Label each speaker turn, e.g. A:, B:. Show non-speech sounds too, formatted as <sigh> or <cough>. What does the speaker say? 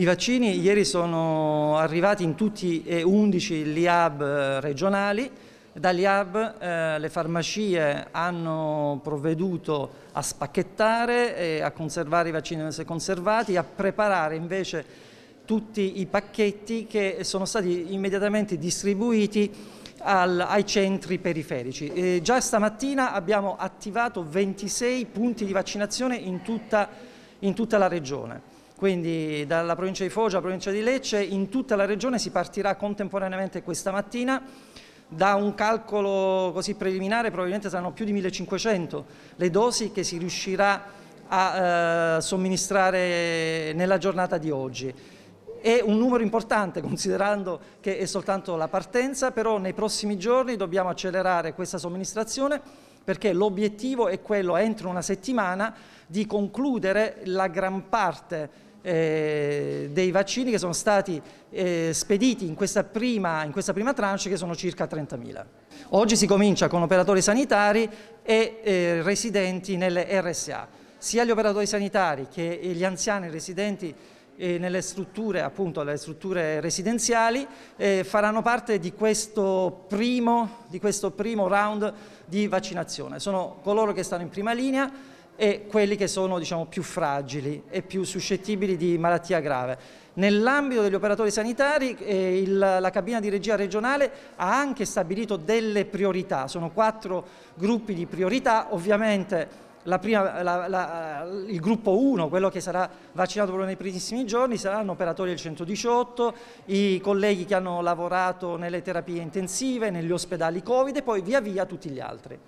A: I vaccini ieri sono arrivati in tutti e 11 gli hub eh, regionali, dagli hub eh, le farmacie hanno provveduto a spacchettare, a conservare i vaccini dove conservati, a preparare invece tutti i pacchetti che sono stati immediatamente distribuiti al, ai centri periferici. E già stamattina abbiamo attivato 26 punti di vaccinazione in tutta, in tutta la regione. Quindi dalla provincia di Foggia alla provincia di Lecce, in tutta la regione si partirà contemporaneamente questa mattina da un calcolo così preliminare probabilmente saranno più di 1500 le dosi che si riuscirà a eh, somministrare nella giornata di oggi. È un numero importante <laughs> considerando che è soltanto la partenza, però nei prossimi giorni dobbiamo accelerare questa somministrazione perché l'obiettivo è quello entro una settimana di concludere la gran parte eh, dei vaccini che sono stati eh, spediti in questa, prima, in questa, prima, tranche che sono circa 30.000. Oggi si comincia con operatori sanitari e eh, residenti nelle RSA. Sia gli operatori sanitari che gli anziani residenti eh, nelle strutture, appunto, strutture residenziali eh, faranno parte di questo, primo, di questo primo round di vaccinazione. Sono coloro che stanno in prima linea e quelli che sono diciamo, più fragili e più suscettibili di malattia grave. Nell'ambito degli operatori sanitari eh, il, la cabina di regia regionale ha anche stabilito delle priorità, sono quattro gruppi di priorità, ovviamente la prima, la, la, il gruppo 1, quello che sarà vaccinato proprio nei primissimi giorni, saranno operatori del 118, i colleghi che hanno lavorato nelle terapie intensive, negli ospedali Covid e poi via via tutti gli altri.